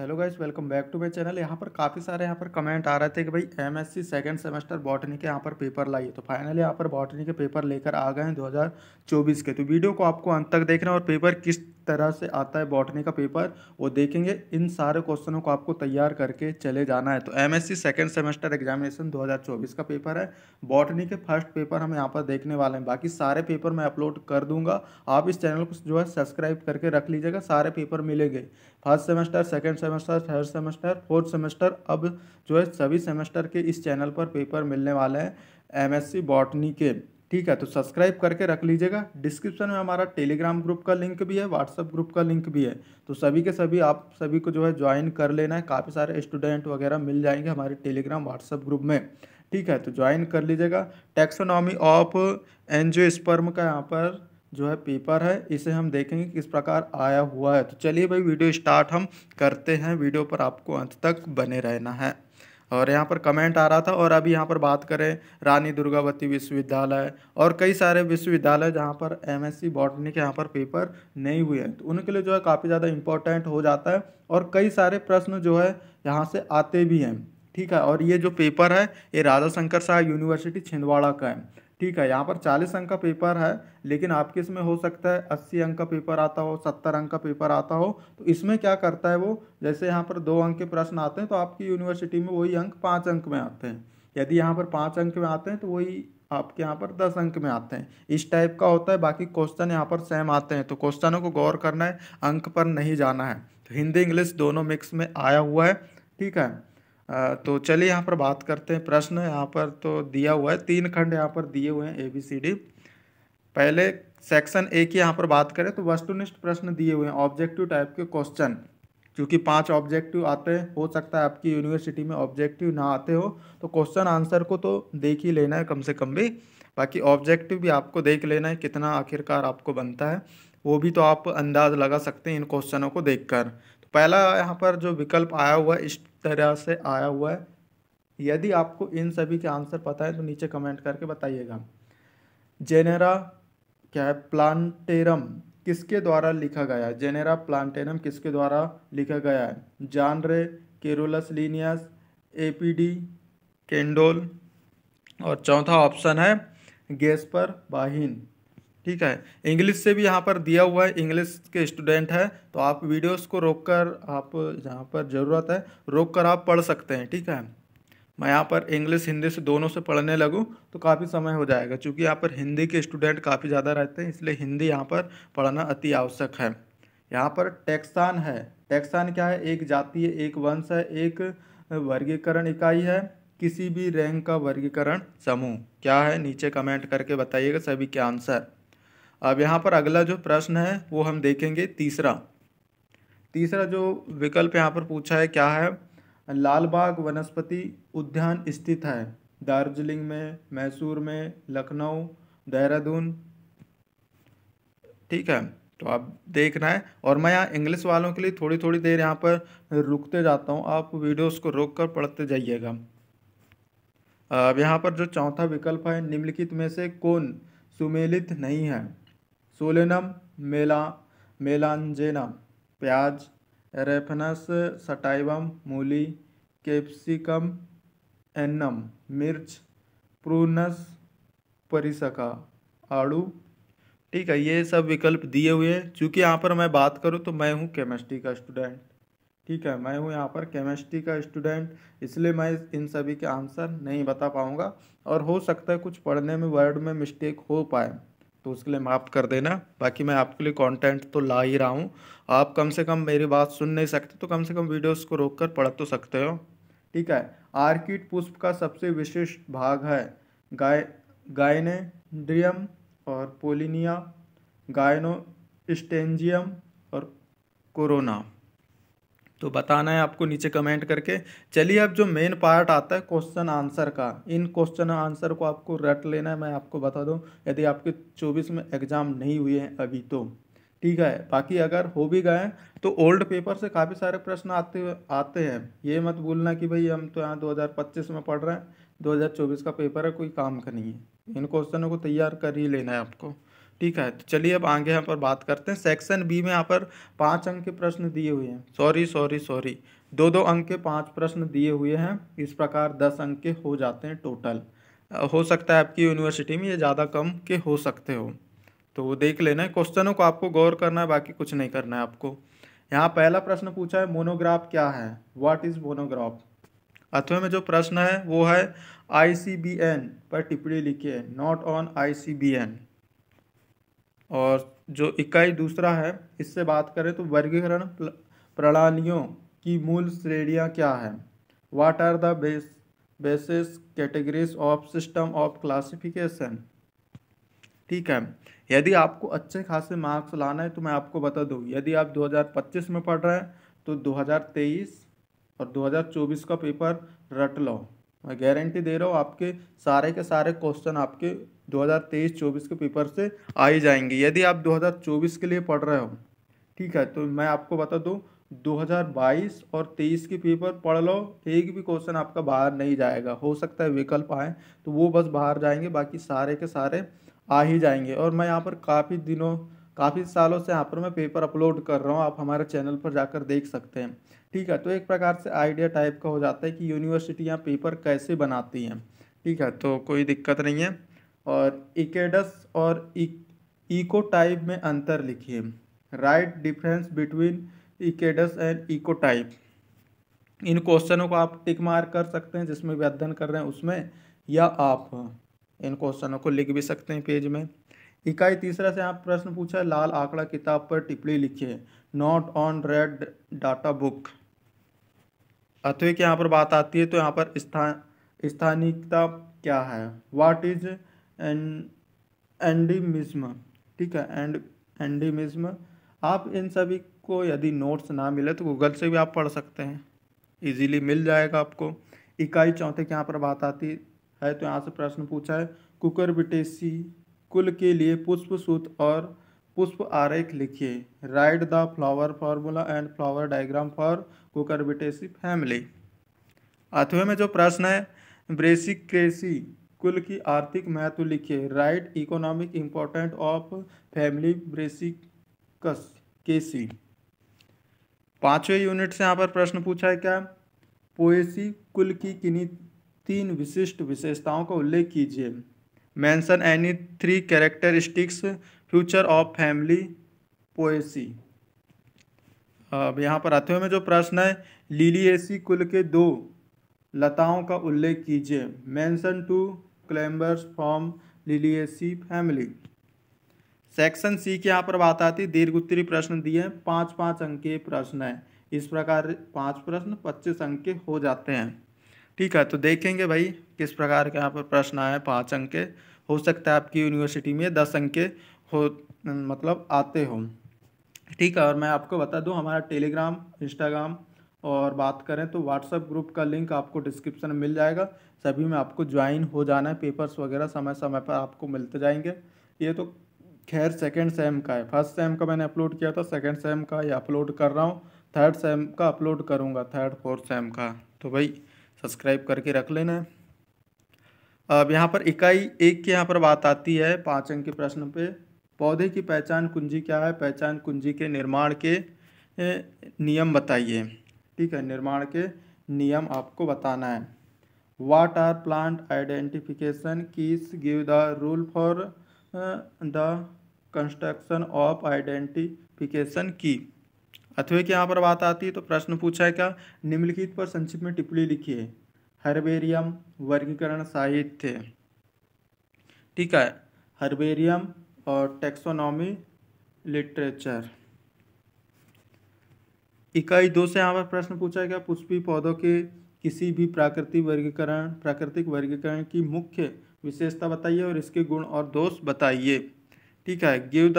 hello guys welcome back to my channel यहाँ पर काफ़ी सारे यहाँ पर कमेंट आ रहे थे कि भाई M S C second semester botany के यहाँ पर पेपर लाइए तो फाइनली यहाँ पर बॉटनी के पेपर लेकर आ गए हैं 2024 के तो वीडियो को आपको अंत तक देखना और पेपर किस तरह से आता है बॉटनी का पेपर वो देखेंगे इन सारे क्वेश्चनों को आपको तैयार करके चले जाना है तो M S second semester examination दो का पेपर है बॉटनी के फर्स्ट पेपर हम यहाँ पर देखने वाले हैं बाकी सारे पेपर मैं अपलोड कर दूंगा आप इस चैनल को जो है सब्सक्राइब करके रख लीजिएगा सारे पेपर मिलेंगे first semester second semester third semester fourth semester अब जो है सभी सेमेस्टर के इस चैनल पर पेपर मिलने वाले हैं एमएससी बॉटनी के ठीक है तो सब्सक्राइब करके रख लीजिएगा डिस्क्रिप्शन में हमारा टेलीग्राम ग्रुप का लिंक भी है व्हाट्सअप ग्रुप का लिंक भी है तो सभी के सभी आप सभी को जो है ज्वाइन कर लेना है काफ़ी सारे स्टूडेंट वगैरह मिल जाएंगे हमारे टेलीग्राम व्हाट्सअप ग्रुप में ठीक है तो ज्वाइन कर लीजिएगा टेक्सोनॉमी ऑफ एनजियोस्पर्म का यहाँ पर जो है पेपर है इसे हम देखेंगे किस प्रकार आया हुआ है तो चलिए भाई वीडियो स्टार्ट हम करते हैं वीडियो पर आपको अंत तक बने रहना है और यहाँ पर कमेंट आ रहा था और अभी यहाँ पर बात करें रानी दुर्गावती विश्वविद्यालय और कई सारे विश्वविद्यालय जहाँ पर एमएससी बॉटनी के यहाँ पर पेपर नहीं हुए हैं तो उनके लिए जो है काफ़ी ज़्यादा इम्पोर्टेंट हो जाता है और कई सारे प्रश्न जो है यहाँ से आते भी हैं ठीक है और ये जो पेपर है ये राजा शंकर शाह यूनिवर्सिटी छिंदवाड़ा का है ठीक है यहाँ पर चालीस अंक का पेपर है लेकिन आपके इसमें हो सकता है अस्सी अंक का पेपर आता हो सत्तर अंक का पेपर आता हो तो इसमें क्या करता है वो जैसे यहाँ पर दो अंक के प्रश्न आते हैं तो आपकी यूनिवर्सिटी में वही अंक पाँच अंक में आते हैं यदि यहाँ पर पाँच अंक में आते हैं तो वही आपके यहाँ पर दस अंक में आते हैं इस टाइप का होता है बाकी क्वेश्चन यहाँ पर सेम आते हैं तो क्वेश्चनों को गौर करना है अंक पर नहीं जाना है तो हिंदी इंग्लिश दोनों मिक्स में आया हुआ है ठीक है तो चलिए यहाँ पर बात करते हैं प्रश्न यहाँ पर तो दिया हुआ है तीन खंड यहाँ पर दिए हुए हैं ए बी सी डी पहले सेक्शन ए की यहाँ पर बात करें तो वस्तुनिष्ठ प्रश्न दिए हुए हैं ऑब्जेक्टिव टाइप के क्वेश्चन क्योंकि पांच ऑब्जेक्टिव आते हैं हो सकता है आपकी यूनिवर्सिटी में ऑब्जेक्टिव ना आते हो तो क्वेश्चन आंसर को तो देख ही लेना है कम से कम भी बाकी ऑब्जेक्टिव भी आपको देख लेना है कितना आखिरकार आपको बनता है वो भी तो आप अंदाज लगा सकते हैं इन क्वेश्चनों को देख कर तो पहला यहाँ पर जो विकल्प आया हुआ इस तरह से आया हुआ है यदि आपको इन सभी के आंसर पता है तो नीचे कमेंट करके बताइएगा जेनेरा क्या है प्लांटेरम किसके द्वारा लिखा गया है जेनेरा प्लांटेरम किसके द्वारा लिखा गया है जॉन रे केरोलस लीनियस एपीडी केंडोल और चौथा ऑप्शन है गैस पर बाहिन ठीक है इंग्लिश से भी यहाँ पर दिया हुआ है इंग्लिश के स्टूडेंट है तो आप वीडियोस को रोक कर आप जहाँ पर ज़रूरत है रोक कर आप पढ़ सकते हैं ठीक है मैं यहाँ पर इंग्लिश हिंदी से दोनों से पढ़ने लगूँ तो काफ़ी समय हो जाएगा क्योंकि यहाँ पर हिंदी के स्टूडेंट काफ़ी ज़्यादा रहते हैं इसलिए हिंदी यहाँ पर पढ़ना अति आवश्यक है यहाँ पर टैक्सान है टैक्सान क्या है एक है एक वंश है एक वर्गीकरण इकाई है किसी भी रैंक का वर्गीकरण समूह क्या है नीचे कमेंट करके बताइएगा सभी के आंसर अब यहाँ पर अगला जो प्रश्न है वो हम देखेंगे तीसरा तीसरा जो विकल्प यहाँ पर पूछा है क्या है लालबाग वनस्पति उद्यान स्थित है दार्जिलिंग में मैसूर में लखनऊ देहरादून ठीक है तो आप देखना है और मैं यहाँ इंग्लिश वालों के लिए थोड़ी थोड़ी देर यहाँ पर रुकते जाता हूँ आप वीडियोस को रोक कर पढ़ते जाइएगा अब यहाँ पर जो चौथा विकल्प है निम्नलिखित में से कौन सुमेलित नहीं है सोलेनम मेला मेलांजेनम प्याज रेफनस सटाइवम मूली कैप्सिकम एनम मिर्च प्रूनस परिसका आड़ू ठीक है ये सब विकल्प दिए हुए हैं चूँकि यहाँ पर मैं बात करूँ तो मैं हूँ केमिस्ट्री का स्टूडेंट ठीक है मैं हूँ यहाँ पर केमिस्ट्री का स्टूडेंट इसलिए मैं इन सभी के आंसर नहीं बता पाऊँगा और हो सकता है कुछ पढ़ने में वर्ड में मिस्टेक हो पाए तो उसके लिए माफ़ कर देना बाकी मैं आपके लिए कंटेंट तो ला ही रहा हूँ आप कम से कम मेरी बात सुन नहीं सकते तो कम से कम वीडियोस को रोककर पढ़ तो सकते हो ठीक है आर्किड पुष्प का सबसे विशिष्ट भाग है गाय गायनेड्रियम और पोलिनिया गायनोस्टेंजियम और कोरोना तो बताना है आपको नीचे कमेंट करके चलिए अब जो मेन पार्ट आता है क्वेश्चन आंसर का इन क्वेश्चन आंसर को आपको रट लेना है मैं आपको बता दूं यदि आपके 24 में एग्ज़ाम नहीं हुए हैं अभी तो ठीक है बाकी अगर हो भी गए तो ओल्ड पेपर से काफ़ी सारे प्रश्न आते आते हैं ये मत भूलना कि भाई हम तो यहाँ 2025 में पढ़ रहे हैं 2024 का पेपर है कोई काम का नहीं है इन क्वेश्चनों को तैयार कर ही लेना है आपको ठीक है तो चलिए अब आगे यहाँ पर बात करते हैं सेक्शन बी में यहाँ पर पाँच अंक के प्रश्न दिए हुए हैं सॉरी सॉरी सॉरी दो दो अंक के पाँच प्रश्न दिए हुए हैं इस प्रकार दस अंक के हो जाते हैं टोटल हो सकता है आपकी यूनिवर्सिटी में ये ज़्यादा कम के हो सकते हो तो वो देख लेना क्वेश्चनों को आपको गौर करना है बाकी कुछ नहीं करना है आपको यहाँ पहला प्रश्न पूछा है मोनोग्राफ क्या है व्हाट इज़ मोनोग्राफ अथवे में जो प्रश्न है वो है आई पर टिप्पणी लिखी है नॉट ऑन आई और जो इकाई दूसरा है इससे बात करें तो वर्गीकरण प्रणालियों की मूल श्रेणियाँ क्या हैं what are the base basis categories of system of classification ठीक है यदि आपको अच्छे खासे मार्क्स लाना है तो मैं आपको बता दूँ यदि आप 2025 में पढ़ रहे हैं तो 2023 और 2024 का पेपर रट लो मैं गारंटी दे रहा हूँ आपके सारे के सारे क्वेश्चन आपके 2023-24 के पेपर से आ ही जाएंगे यदि आप 2024 के लिए पढ़ रहे हो ठीक है तो मैं आपको बता दूँ 2022 और 23 के पेपर पढ़ लो एक भी क्वेश्चन आपका बाहर नहीं जाएगा हो सकता है विकल्प आए तो वो बस बाहर जाएंगे बाकी सारे के सारे आ ही जाएंगे और मैं यहाँ पर काफ़ी दिनों काफ़ी सालों से यहाँ पर मैं पेपर अपलोड कर रहा हूँ आप हमारे चैनल पर जाकर देख सकते हैं ठीक है तो एक प्रकार से आइडिया टाइप का हो जाता है कि यूनिवर्सिटियाँ पेपर कैसे बनाती हैं ठीक है तो कोई दिक्कत नहीं है और इकेडस और इको टाइप में अंतर लिखिए write difference between ecads and ecotype इन क्वेश्चनों को आप टिक मार कर सकते हैं जिसमें भी अध्ययन कर रहे हैं उसमें या आप इन क्वेश्चनों को लिख भी सकते हैं पेज में इकाई तीसरा से आप प्रश्न पूछा है लाल आंकड़ा किताब पर टिप्पणी लिखिए note on red data book अथवे की यहाँ पर बात आती है तो यहाँ पर स्थान स्थानिकता क्या है वाट इज एंड एंडीमिज्म ठीक है एंड एंडीमिज्म आप इन सभी को यदि नोट्स ना मिले तो गूगल से भी आप पढ़ सकते हैं इजीली मिल जाएगा आपको इकाई चौथे के यहाँ पर बात आती है तो यहाँ से प्रश्न पूछा है कुकर बिटेसी कुल के लिए पुष्प सूत और पुष्प आरेख लिखिए write the flower formula and flower diagram for Cucurbitaceae family आठवें में जो प्रश्न है ब्रेसिक्रेसी कुल की आर्थिक महत्व लिखिए write economic important of family Brassicaceae पांचवें यूनिट से यहाँ पर प्रश्न पूछा है क्या पोएसी कुल की किन्हीं तीन विशिष्ट विशेषताओं का उल्लेख कीजिए mention any three characteristics feature of family Poaceae अब यहाँ पर आते हुए में जो प्रश्न है एसी कुल के दो लताओं का उल्लेख कीजिए mention two climbers from Liliaceae family section C के यहाँ पर बात आती है दीर्घ उत्तरी प्रश्न दिए हैं पाँच पाँच अंक के प्रश्न हैं इस प्रकार पाँच प्रश्न पच्चीस अंक के हो जाते हैं ठीक है तो देखेंगे भाई किस प्रकार के यहाँ पर प्रश्न आए पाँच अंक के हो सकता है आपकी यूनिवर्सिटी में दस अंक के हो मतलब आते हो ठीक है और मैं आपको बता दूँ हमारा टेलीग्राम इंस्टाग्राम और बात करें तो व्हाट्सएप ग्रुप का लिंक आपको डिस्क्रिप्शन में मिल जाएगा सभी में आपको ज्वाइन हो जाना है पेपर्स वगैरह समय समय पर आपको मिलते जाएंगे ये तो खैर सेकेंड सेम का है फर्स्ट सेम का मैंने अपलोड किया था सेकेंड सेम का ये अपलोड कर रहा हूँ थर्ड सेम का अपलोड करूँगा थर्ड फोर्थ सेम का तो भाई सब्सक्राइब करके रख लेना अब यहाँ पर इकाई एक की यहाँ पर बात आती है पाँच अंक के प्रश्न पे पौधे की पहचान कुंजी क्या है पहचान कुंजी के निर्माण के नियम बताइए ठीक है निर्माण के नियम आपको बताना है what are plant identification keys give the rule for uh, the construction of identification की अथवे की यहाँ पर बात आती है तो प्रश्न पूछा है क्या निम्नलिखित पर संक्षिप्त में टिप्पणी लिखिए हर्बेरियम वर्गीकरण साहित्य ठीक है हर्बेरियम और टेक्सोनॉमी लिटरेचर इकाई दो से यहाँ पर प्रश्न पूछा गया पुष्पी पौधों के किसी भी प्राकृतिक वर्गीकरण प्राकृतिक वर्गीकरण की मुख्य विशेषता बताइए और इसके गुण और दोष बताइए ठीक है give the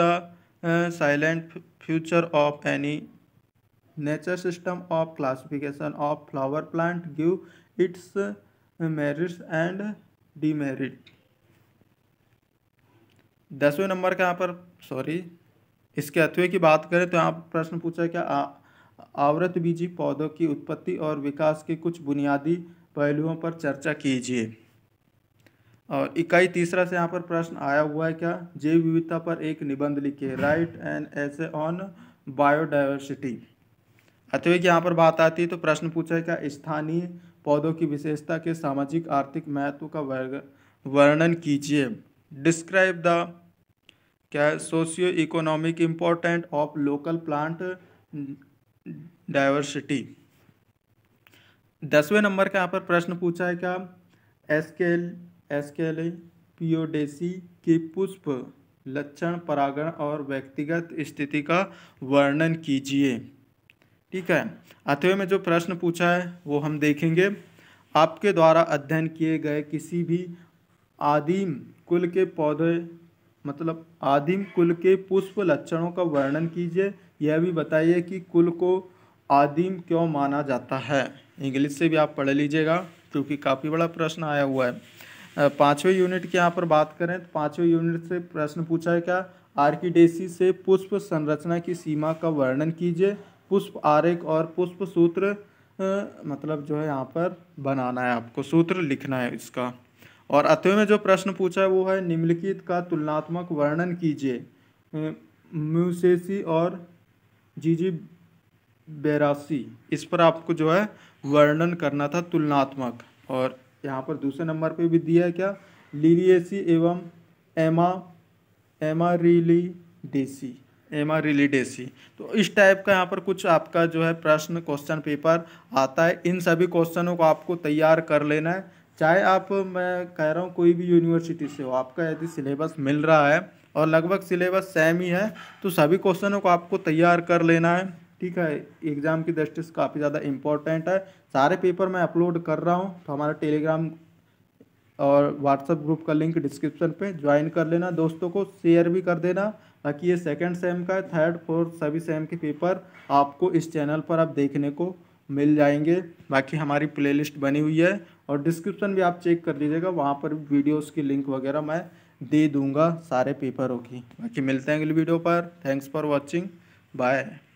salient feature of any nature system of classification of flower plant give its merits and demerit दसवें नंबर का यहाँ पर सॉरी इसके अथवे की बात करें तो यहाँ प्रश्न पूछा क्या आवृत बीजी पौधों की उत्पत्ति और विकास के कुछ बुनियादी पहलुओं पर चर्चा कीजिए और इकाई तीसरा से यहाँ पर प्रश्न आया हुआ है क्या जैव विविधता पर एक निबंध लिखिए write an essay on biodiversity अतवे की यहाँ पर बात आती है तो प्रश्न पूछा है क्या स्थानीय पौधों की विशेषता के सामाजिक आर्थिक महत्व का वर्ग वर्णन कीजिए डिस्क्राइब द क्या socio economic important of local plant diversity दसवें नंबर का यहाँ पर प्रश्न पूछा है क्या एसकेल एसकेल पीओडेसी के पुष्प लक्षण परागण और व्यक्तिगत स्थिति का वर्णन कीजिए ठीक है अथवे में जो प्रश्न पूछा है वो हम देखेंगे आपके द्वारा अध्ययन किए गए किसी भी आदिम कुल के पौधे मतलब आदिम कुल के पुष्प लक्षणों का वर्णन कीजिए यह भी बताइए कि कुल को आदिम क्यों माना जाता है इंग्लिश से भी आप पढ़ लीजिएगा क्योंकि काफ़ी बड़ा प्रश्न आया हुआ है पाँचवें यूनिट की यहाँ पर बात करें तो पाँचवें यूनिट से प्रश्न पूछा है क्या आर्किडेसी से पुष्प संरचना की सीमा का वर्णन कीजिए पुष्प आरेख और पुष्प सूत्र मतलब जो है यहाँ पर बनाना है आपको सूत्र लिखना है इसका और अतः में जो प्रश्न पूछा है वो है निम्नलिखित का तुलनात्मक वर्णन कीजिए म्यूसेसी और जी जी बेरासी इस पर आपको जो है वर्णन करना था तुलनात्मक और यहाँ पर दूसरे नंबर पे भी दिया है क्या लीलिएसी एवं एमा एमा रिली डेसी एमा रिली डेसी तो इस टाइप का यहाँ पर कुछ आपका जो है प्रश्न क्वेश्चन पेपर आता है इन सभी क्वेश्चनों को आपको तैयार कर लेना है चाहे आप मैं कह रहा हूँ कोई भी यूनिवर्सिटी से हो आपका यदि सिलेबस मिल रहा है और लगभग सिलेबस सेम ही है तो सभी क्वेश्चनों को आपको तैयार कर लेना है ठीक है एग्ज़ाम की दृष्टि से काफ़ी ज़्यादा इम्पोर्टेंट है सारे पेपर मैं अपलोड कर रहा हूँ तो हमारा टेलीग्राम और व्हाट्सएप ग्रुप का लिंक डिस्क्रिप्शन पे ज्वाइन कर लेना दोस्तों को शेयर भी कर देना ताकि ये सेकंड सेम का है थर्ड फोर्थ सभी सेम के पेपर आपको इस चैनल पर आप देखने को मिल जाएंगे बाकी हमारी प्लेलिस्ट बनी हुई है और डिस्क्रिप्शन भी आप चेक कर लीजिएगा वहाँ पर वीडियोस की लिंक वगैरह मैं दे दूँगा सारे पेपरों की बाकी मिलते हैं अगली वीडियो पर थैंक्स फॉर वॉचिंग बाय